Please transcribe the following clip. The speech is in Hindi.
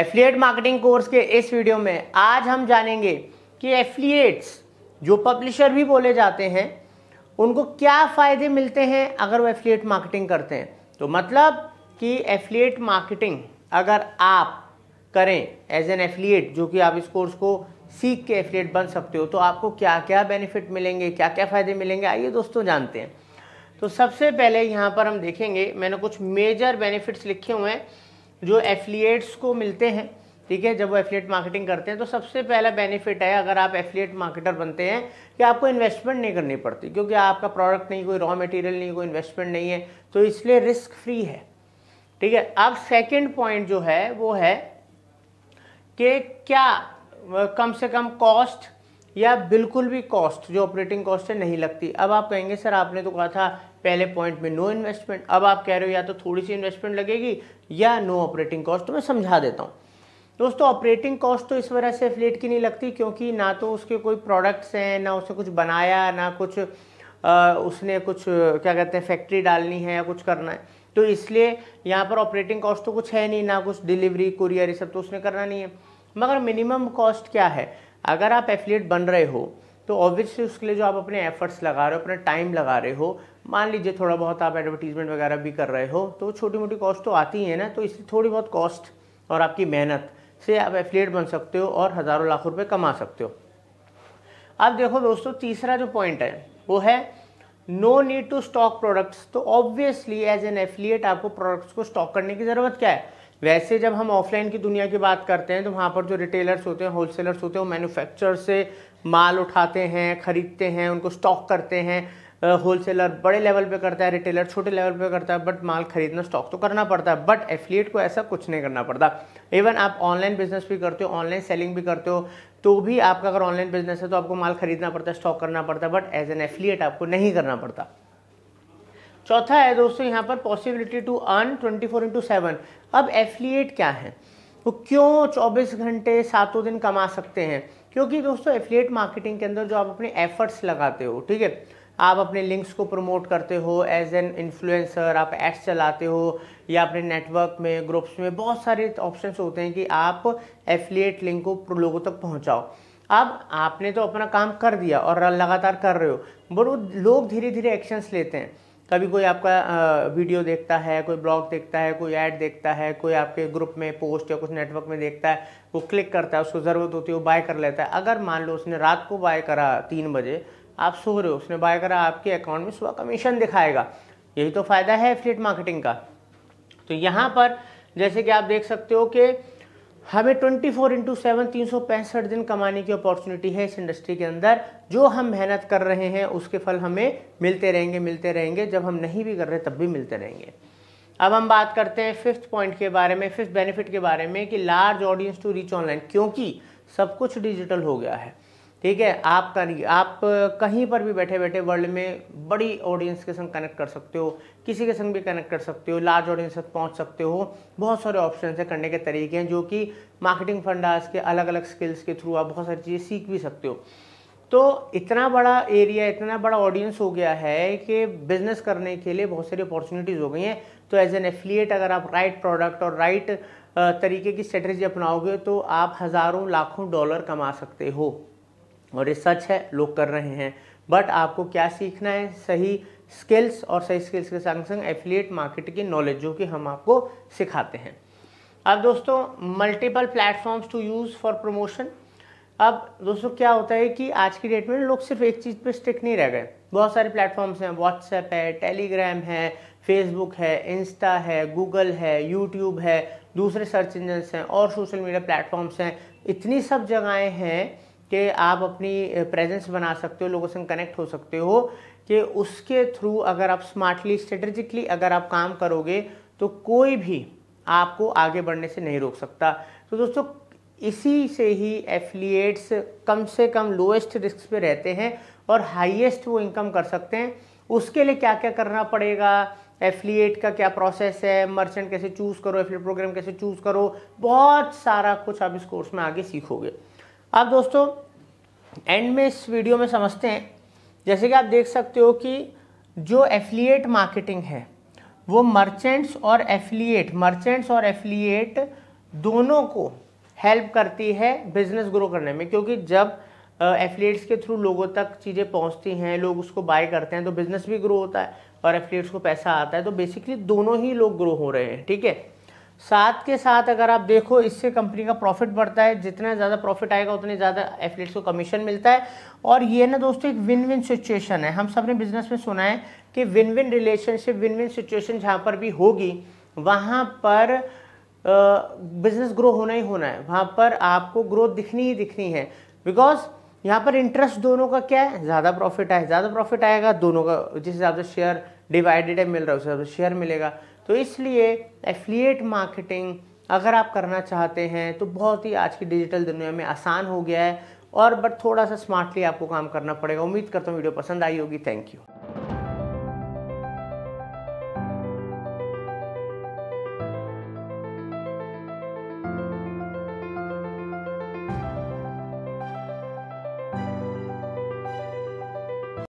एफिलिएट मार्केटिंग कोर्स के इस वीडियो में आज हम जानेंगे कि एफिलिएट्स जो पब्लिशर भी बोले जाते हैं उनको क्या फ़ायदे मिलते हैं अगर वो एफिलिएट मार्केटिंग करते हैं तो मतलब कि एफिलिएट मार्केटिंग अगर आप करें एज एन एफिलिएट जो कि आप इस कोर्स को सीख के एफिलिएट बन सकते हो तो आपको क्या क्या बेनिफिट मिलेंगे क्या क्या फ़ायदे मिलेंगे आइए दोस्तों जानते हैं तो सबसे पहले यहाँ पर हम देखेंगे मैंने कुछ मेजर बेनिफिट्स लिखे हुए हैं जो एफिलिएट्स को मिलते हैं ठीक है जब वो एफिलिएट मार्केटिंग करते हैं तो सबसे पहला बेनिफिट है अगर आप एफिलिएट मार्केटर बनते हैं कि आपको इन्वेस्टमेंट नहीं करनी पड़ती क्योंकि आपका प्रोडक्ट नहीं कोई रॉ मटेरियल नहीं कोई इन्वेस्टमेंट नहीं है तो इसलिए रिस्क फ्री है ठीक है अब सेकेंड पॉइंट जो है वो है कि क्या कम से कम कॉस्ट या बिल्कुल भी कॉस्ट जो ऑपरेटिंग कॉस्ट है नहीं लगती अब आप कहेंगे सर आपने तो कहा था पहले पॉइंट में नो इन्वेस्टमेंट अब आप कह रहे हो या तो थोड़ी सी इन्वेस्टमेंट लगेगी या नो ऑपरेटिंग कॉस्ट तो मैं समझा देता हूँ दोस्तों ऑपरेटिंग कॉस्ट तो इस वजह से फ्लेट की नहीं लगती क्योंकि ना तो उसके कोई प्रोडक्ट्स हैं ना उसने कुछ बनाया ना कुछ आ, उसने कुछ क्या कहते हैं फैक्ट्री डालनी है या कुछ करना है तो इसलिए यहाँ पर ऑपरेटिंग कॉस्ट तो कुछ है नहीं ना कुछ डिलीवरी कुरियर ये सब तो उसने करना नहीं है मगर मिनिमम कॉस्ट क्या है अगर आप एफिलिएट बन रहे हो तो ऑब्वियसली उसके लिए जो आप अपने एफर्ट्स लगा रहे हो अपना टाइम लगा रहे हो मान लीजिए थोड़ा बहुत आप एडवर्टीजमेंट वगैरह भी कर रहे हो तो छोटी मोटी कॉस्ट तो आती है ना तो इसलिए थोड़ी बहुत कॉस्ट और आपकी मेहनत से आप एफिलिएट बन सकते हो और हज़ारों लाखों रुपये कमा सकते हो अब देखो दोस्तों तीसरा जो पॉइंट है वो है no need to stock products तो ऑब्वियसली एज एन एफिलिएट आपको प्रोडक्ट्स को स्टॉक करने की ज़रूरत क्या है वैसे जब हम ऑफलाइन की दुनिया की बात करते हैं तो वहाँ पर जो रिटेलर्स होते हैं होलसेलर्स होते हैं वो मैन्युफैक्चर से माल उठाते हैं ख़रीदते हैं उनको स्टॉक करते हैं होलसेलर बड़े लेवल पे करता है रिटेलर छोटे लेवल पे करता है बट माल खरीदना स्टॉक तो करना पड़ता है बट एफिलिएट को ऐसा कुछ नहीं करना पड़ता इवन आप ऑनलाइन बिजनेस भी करते हो ऑनलाइन सेलिंग भी करते हो तो भी आपका अगर ऑनलाइन बिजनेस है तो आपको माल खरीदना पड़ता है स्टॉक करना पड़ता है बट एज एन एफिलिएट आपको नहीं करना पड़ता चौथा है दोस्तों यहाँ पर possibility to earn twenty four into seven अब एफिलिएट क्या है वो तो क्यों चौबीस घंटे सातों दिन कमा सकते हैं क्योंकि दोस्तों एफिलिएट मार्केटिंग के अंदर जो आप अपने एफर्ट्स लगाते हो ठीक है आप अपने लिंक्स को प्रमोट करते हो एज एन इन्फ्लुएंसर आप एड्स चलाते हो या अपने नेटवर्क में ग्रुप्स में बहुत सारे ऑप्शन होते हैं कि आप एफिलिएट लिंक को लोगों तक पहुँचाओ अब आपने तो अपना काम कर दिया और लगातार कर रहे हो बट वो लोग धीरे धीरे एक्शंस लेते हैं कभी कोई आपका वीडियो देखता है कोई ब्लॉग देखता है कोई ऐड देखता है कोई आपके ग्रुप में पोस्ट या कुछ नेटवर्क में देखता है वो क्लिक करता है उसको ज़रूरत होती है वो बाय कर लेता है अगर मान लो उसने रात को बाय करा तीन बजे आप सो रहे हो उसने बाय करा आपके अकाउंट में सुबह कमीशन दिखाएगा यही तो फ़ायदा है एफिलेट मार्केटिंग का तो यहाँ पर जैसे कि आप देख सकते हो कि हमें 24 फोर इंटू सेवन तीन सौ पैंसठ दिन कमाने की अपॉर्चुनिटी है इस इंडस्ट्री के अंदर जो हम मेहनत कर रहे हैं उसके फल हमें मिलते रहेंगे मिलते रहेंगे जब हम नहीं भी कर रहे तब भी मिलते रहेंगे अब हम बात करते हैं फिफ्थ पॉइंट के बारे में फिफ्थ बेनिफिट के बारे में कि large audience to reach online क्योंकि सब कुछ डिजिटल हो गया है ठीक है आप आप कहीं पर भी बैठे बैठे वर्ल्ड में बड़ी ऑडियंस के संग कनेक्ट कर सकते हो किसी के संग भी कनेक्ट कर सकते हो लार्ज ऑडियंस तक पहुंच सकते हो बहुत सारे ऑप्शन है करने के तरीके हैं जो कि मार्केटिंग फंडाज के अलग अलग स्किल्स के थ्रू आप बहुत सारी चीज़ें सीख भी सकते हो तो इतना बड़ा एरिया इतना बड़ा ऑडियंस हो गया है कि बिजनेस करने के लिए बहुत सारी अपॉर्चुनिटीज़ हो गई हैं तो एज एन एफिलिएट अगर आप राइट प्रोडक्ट और राइट तरीके की स्ट्रेटजी अपनाओगे तो आप हज़ारों लाखों डॉलर कमा सकते हो और ये सच है लोग कर रहे हैं बट आपको क्या सीखना है सही स्किल्स और सही स्किल्स के संग संग एफिलिएट मार्केट की नॉलेज जो कि हम आपको सिखाते हैं अब दोस्तों multiple platforms to use for promotion अब दोस्तों क्या होता है कि आज की डेट में लोग सिर्फ एक चीज़ पे स्टिक नहीं रह गए बहुत सारे प्लेटफॉर्म्स हैं व्हाट्सएप है टेलीग्राम है फेसबुक है इंस्टा है गूगल है यूट्यूब है दूसरे सर्च इंजन्स हैं और सोशल मीडिया प्लेटफॉर्म्स हैं इतनी सब जगहें हैं कि आप अपनी प्रेजेंस बना सकते हो लोगों से कनेक्ट हो सकते हो कि उसके थ्रू अगर आप स्मार्टली स्ट्रेटजिकली अगर आप काम करोगे तो कोई भी आपको आगे बढ़ने से नहीं रोक सकता तो दोस्तों इसी से ही एफिलिएट्स कम से कम लोएस्ट रिस्क पे रहते हैं और हाईएस्ट वो इनकम कर सकते हैं उसके लिए क्या क्या करना पड़ेगा एफिलिएट का क्या प्रोसेस है मर्चेंट कैसे चूज़ करो एफिलिएट प्रोग्राम कैसे चूज़ करो बहुत सारा कुछ आप इस कोर्स में आगे सीखोगे अब दोस्तों एंड में इस वीडियो में समझते हैं जैसे कि आप देख सकते हो कि जो एफिलिएट मार्केटिंग है वो मर्चेंट्स और एफिलिएट मर्चेंट्स और एफिलिएट दोनों को हेल्प करती है बिजनेस ग्रो करने में क्योंकि जब एफिलिएट्स के थ्रू लोगों तक चीज़ें पहुंचती हैं लोग उसको बाय करते हैं तो बिजनेस भी ग्रो होता है और एफिलिएट्स को पैसा आता है तो बेसिकली दोनों ही लोग ग्रो हो रहे हैं ठीक है साथ के साथ अगर आप देखो इससे कंपनी का प्रॉफिट बढ़ता है जितना ज़्यादा प्रॉफिट आएगा उतने ज़्यादा एफिलेट्स को कमीशन मिलता है और ये ना दोस्तों एक विन विन सिचुएशन है हम सब ने बिजनेस में सुना है कि win win relationship win win situation जहाँ पर भी होगी वहाँ पर बिजनेस ग्रो होना ही होना है वहाँ पर आपको ग्रोथ दिखनी ही दिखनी है बिकॉज यहाँ पर इंटरेस्ट दोनों का क्या है ज़्यादा प्रॉफिट आए ज़्यादा प्रॉफिट आएगा दोनों का जिस हिसाब से शेयर डिवाइडेड है मिल रहा है उस हिसाब से शेयर मिलेगा तो इसलिए एफिलिएट मार्केटिंग अगर आप करना चाहते हैं तो बहुत ही आज की डिजिटल दुनिया में आसान हो गया है और बट थोड़ा सा स्मार्टली आपको काम करना पड़ेगा उम्मीद करता हूँ वीडियो पसंद आई होगी थैंक यू